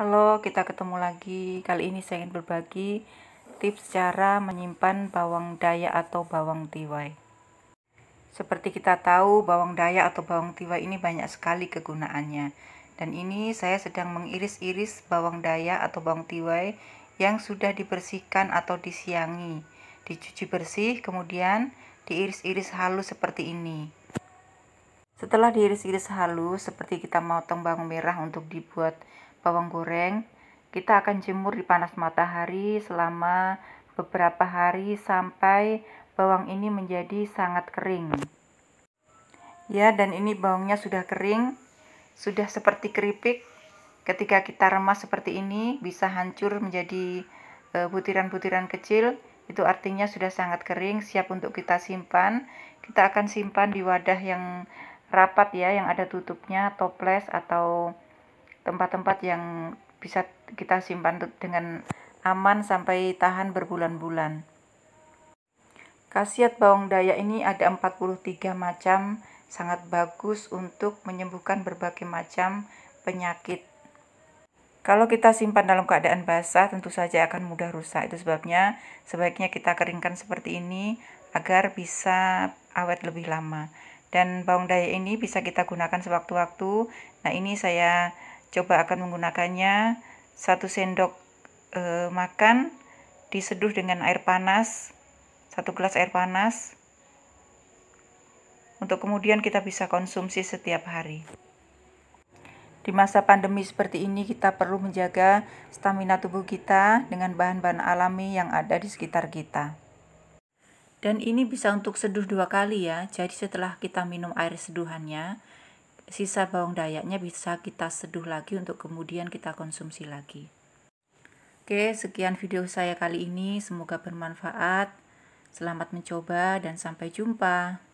Halo, kita ketemu lagi. Kali ini saya ingin berbagi tips cara menyimpan bawang daya atau bawang tiwai. Seperti kita tahu, bawang daya atau bawang tiwai ini banyak sekali kegunaannya. Dan ini saya sedang mengiris-iris bawang daya atau bawang tiwai yang sudah dibersihkan atau disiangi. Dicuci bersih, kemudian diiris-iris halus seperti ini. Setelah diiris-iris halus, seperti kita mau bawang merah untuk dibuat bawang goreng kita akan jemur di panas matahari selama beberapa hari sampai bawang ini menjadi sangat kering ya dan ini bawangnya sudah kering sudah seperti keripik ketika kita remas seperti ini bisa hancur menjadi e, butiran-butiran kecil itu artinya sudah sangat kering siap untuk kita simpan kita akan simpan di wadah yang rapat ya yang ada tutupnya toples atau tempat-tempat yang bisa kita simpan dengan aman sampai tahan berbulan-bulan. Khasiat bawang daya ini ada 43 macam, sangat bagus untuk menyembuhkan berbagai macam penyakit. Kalau kita simpan dalam keadaan basah, tentu saja akan mudah rusak. Itu sebabnya sebaiknya kita keringkan seperti ini agar bisa awet lebih lama. Dan bawang daya ini bisa kita gunakan sewaktu-waktu. Nah, ini saya coba akan menggunakannya satu sendok e, makan diseduh dengan air panas satu gelas air panas untuk kemudian kita bisa konsumsi setiap hari di masa pandemi seperti ini kita perlu menjaga stamina tubuh kita dengan bahan-bahan alami yang ada di sekitar kita dan ini bisa untuk seduh dua kali ya jadi setelah kita minum air seduhannya sisa bawang dayaknya bisa kita seduh lagi untuk kemudian kita konsumsi lagi. Oke, sekian video saya kali ini. Semoga bermanfaat. Selamat mencoba dan sampai jumpa.